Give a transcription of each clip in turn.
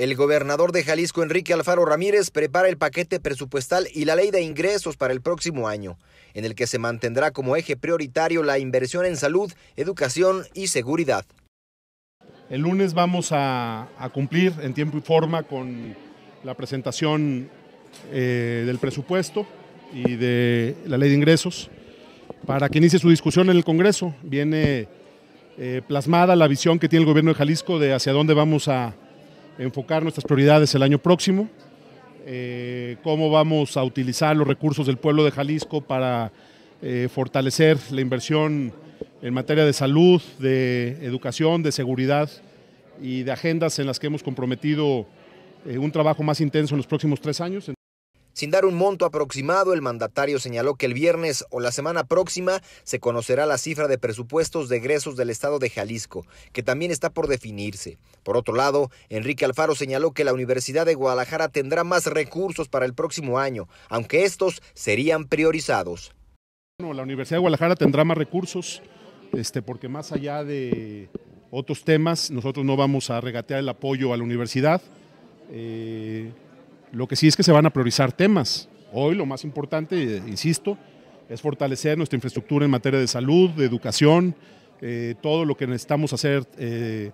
El gobernador de Jalisco, Enrique Alfaro Ramírez, prepara el paquete presupuestal y la ley de ingresos para el próximo año, en el que se mantendrá como eje prioritario la inversión en salud, educación y seguridad. El lunes vamos a, cumplir en tiempo y forma con la presentación eh, del presupuesto y de la ley de ingresos para que inicie su discusión en el Congreso. Viene eh, plasmada la visión que tiene el gobierno de Jalisco de hacia dónde vamos a enfocar nuestras prioridades el año próximo, eh, cómo vamos a utilizar los recursos del pueblo de Jalisco para eh, fortalecer la inversión en materia de salud, de educación, de seguridad y de agendas en las que hemos comprometido eh, un trabajo más intenso en los próximos tres años. Sin dar un monto aproximado, el mandatario señaló que el viernes o la semana próxima se conocerá la cifra de presupuestos de egresos del estado de Jalisco, que también está por definirse. Por otro lado, Enrique Alfaro señaló que la Universidad de Guadalajara tendrá más recursos para el próximo año, aunque estos serían priorizados. Bueno, la Universidad de Guadalajara tendrá más recursos, este, porque más allá de otros temas, nosotros no vamos a regatear el apoyo a la universidad. Eh, lo que sí es que se van a priorizar temas. Hoy lo más importante, eh, insisto, es fortalecer nuestra infraestructura en materia de salud, de educación, eh, todo lo que necesitamos hacer eh,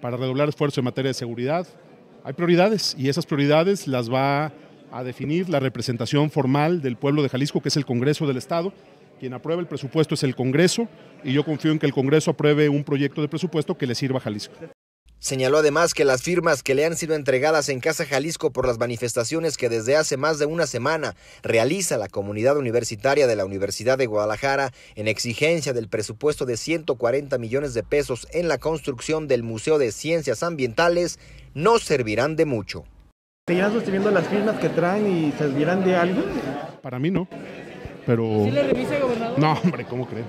para redoblar esfuerzos en materia de seguridad. Hay prioridades y esas prioridades las va a definir la representación formal del pueblo de Jalisco, que es el Congreso del Estado. Quien aprueba el presupuesto es el Congreso y yo confío en que el Congreso apruebe un proyecto de presupuesto que le sirva a Jalisco. Señaló además que las firmas que le han sido entregadas en Casa Jalisco por las manifestaciones que desde hace más de una semana realiza la comunidad universitaria de la Universidad de Guadalajara en exigencia del presupuesto de 140 millones de pesos en la construcción del Museo de Ciencias Ambientales no servirán de mucho. las firmas que traen y servirán de algo? Para mí no, pero... No, hombre, ¿cómo crees?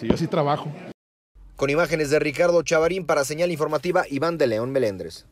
Si yo sí trabajo. Con imágenes de Ricardo Chavarín para Señal Informativa, Iván de León Melendres.